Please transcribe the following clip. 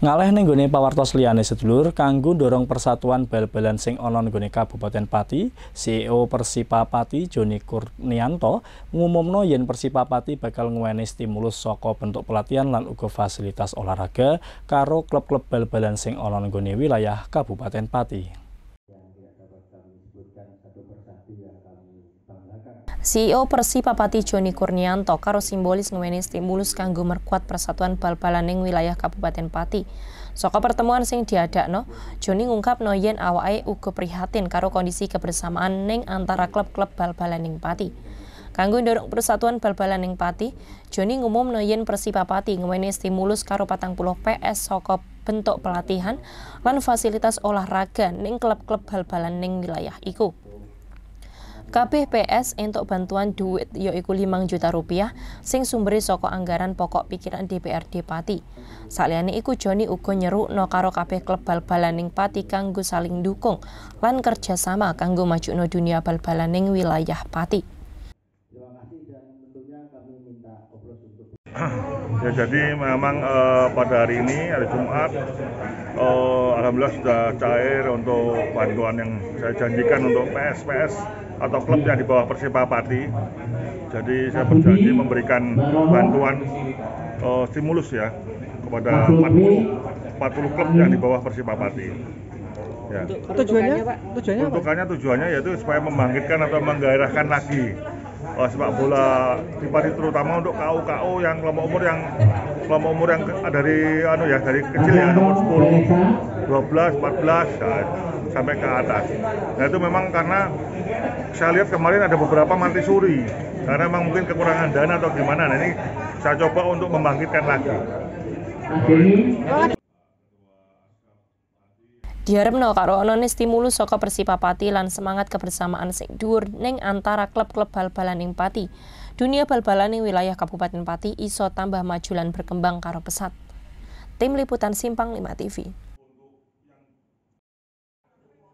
Ngaleh ning gone pawartos liyane sedulur kanggo dorong persatuan bal-balan sing ana nggone Kabupaten Pati, CEO Persipa Pati Joni Kurnianto ngumumno yen Persipa Pati bakal nguweni stimulus saka bentuk pelatihan lan uga fasilitas olahraga karo klub-klub bal-balan sing ana nggone wilayah Kabupaten Pati. CEO Persipa Papati Joni Kurnianto karo simbolis ngeweni stimulus kanggo merkuat persatuan bal-balan wilayah Kabupaten Pati. Soko pertemuan sing diadak, no Joni no yen awae uga prihatin karo kondisi kebersamaan ning antara klub-klub bal-balan Pati. Kanggo dorong persatuan bal-balan Pati, Joni no yen Persipa Pati ngeweni stimulus karo patang puluh PS soko bentuk pelatihan lan fasilitas olahraga ning klub-klub bal-balan wilayah iku. Kabeh PS entuk bantuan duit yaiku 5 juta rupiah sing sumberi soko anggaran pokok pikiran DPRD Pati. Saliyane iku Joni uga no karo kabeh klub bal-balaning Pati kanggo saling dukung lan kerjasama kanggo maju no dunia bal-balaning wilayah Pati. Ya jadi memang uh, pada hari ini hari Jumat uh, alhamdulillah sudah cair untuk bantuan yang saya janjikan untuk PS-PS atau klub yang di bawah Persipa Pati. Jadi saya berjanji memberikan bantuan uh, stimulus ya kepada 40 40 klub yang di bawah Persipa Pati. Ya. Tujuannya, tujuannya apa? Tujuannya, tujuannya yaitu supaya membangkitkan atau menggairahkan lagi uh, sepak bola di Pati terutama untuk KU-KU yang kelompok umur yang kelompok umur yang dari anu ya dari kecil ya nomor 10, 12, 14 ya, sampai ke atas. Nah itu memang karena saya lihat kemarin ada beberapa mati suri karena memang mungkin kekurangan dana atau gimana. Nah ini saya coba untuk membangkitkan lagi. no karo anane stimulus saka Persipapati lan semangat kebersamaan sing dhuwur ning antara klub-klub bal-balan ing Pati. Dunia bal-balan ing wilayah Kabupaten Pati iso tambah maju lan berkembang karo pesat. Tim liputan Simpang 5 TV.